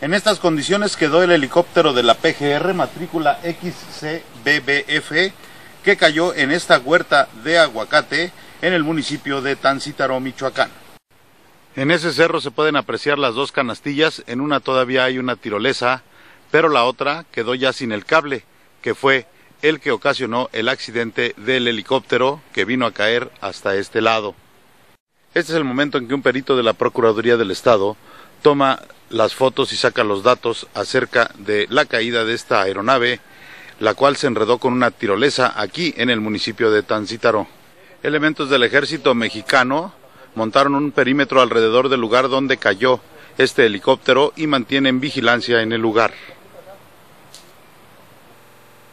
En estas condiciones quedó el helicóptero de la PGR matrícula XCBBF que cayó en esta huerta de aguacate en el municipio de Tancítaro, Michoacán. En ese cerro se pueden apreciar las dos canastillas, en una todavía hay una tirolesa, pero la otra quedó ya sin el cable, que fue el que ocasionó el accidente del helicóptero que vino a caer hasta este lado. Este es el momento en que un perito de la Procuraduría del Estado toma las fotos y saca los datos acerca de la caída de esta aeronave, la cual se enredó con una tirolesa aquí en el municipio de Tancítaro. Elementos del ejército mexicano montaron un perímetro alrededor del lugar donde cayó este helicóptero y mantienen vigilancia en el lugar.